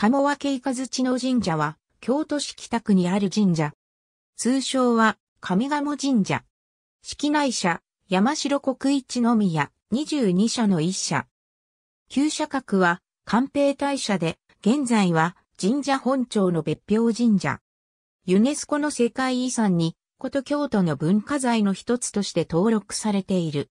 鴨分けイカズチの神社は、京都市北区にある神社。通称は、上鴨神社。式内社、山城国一の宮、22社の一社。旧社格は、官兵大社で、現在は、神社本庁の別表神社。ユネスコの世界遺産に、こと京都の文化財の一つとして登録されている。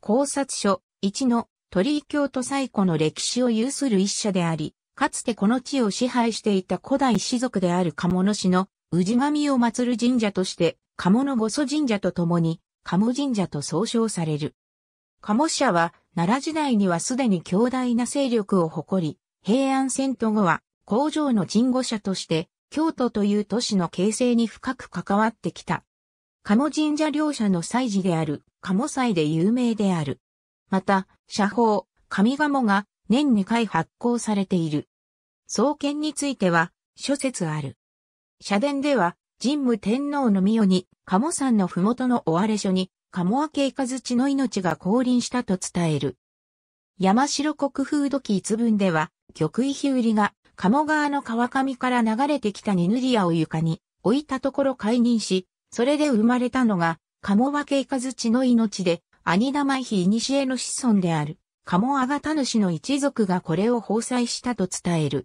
考察書、1の鳥居京都最古の歴史を有する一社であり、かつてこの地を支配していた古代氏族である鴨野氏の氏神を祀る神社として、鴨野御祖神社と共に、鴨神社と総称される。鴨社は、奈良時代にはすでに強大な勢力を誇り、平安遷都後は、工場の神護者として、京都という都市の形成に深く関わってきた。鴨神社両社の祭事である、鴨祭で有名である。また、社宝、神鴨が年2回発行されている。創建については、諸説ある。社殿では、神武天皇の御代に、鴨山の麓の尾荒れ所に、鴨明イカの命が降臨したと伝える。山城国風土記一文では、玉井日売が、鴨川の川上から流れてきたニヌリアを床に置いたところ解任し、それで生まれたのが、鴨分け一カの命で、兄玉ひいにしえの子孫である、鴨あがた主の一族がこれを放祭したと伝える。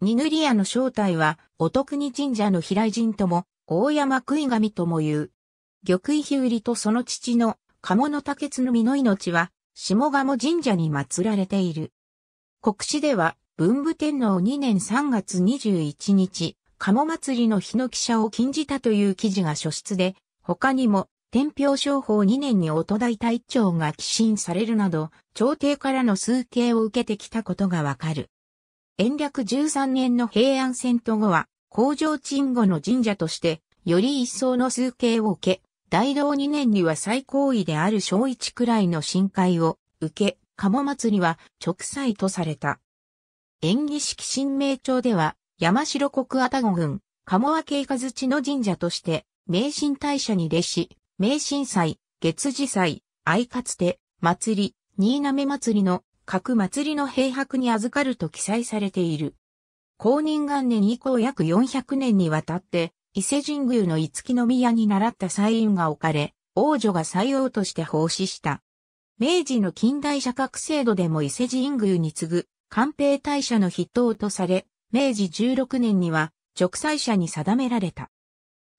ニヌリアの正体は、お徳に神社の平井人とも、大山食い神とも言う。玉井日売とその父の、鴨の竹津の実の命は、下鴨神社に祀られている。国史では、文武天皇2年3月21日、鴨祭りの日の記者を禁じたという記事が書出で、他にも、天平商法2年に音大隊長が寄進されるなど、朝廷からの崇敬を受けてきたことがわかる。延暦13年の平安遷都後は、工場鎮後の神社として、より一層の崇敬を受け、大道2年には最高位である小一くらいの深海を受け、鴨祭りは直祭とされた。演技式神明町では、山城国たご郡、鴨明慶和土の神社として、名神大社に弟子、名神祭、月次祭、愛かつて、祭り、新滑祭りの各祭りの閉泊に預かると記載されている。公認元年以降約400年にわたって、伊勢神宮の五木宮に習った祭院が置かれ、王女が採用として奉仕した。明治の近代社格制度でも伊勢神宮に次ぐ、官兵大社の筆頭とされ、明治16年には、直祭社に定められた。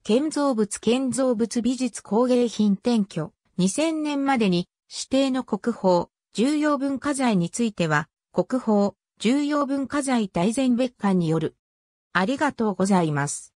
建造物建造物美術工芸品転居、2000年までに指定の国宝、重要文化財については、国宝、重要文化財大全別館による。ありがとうございます。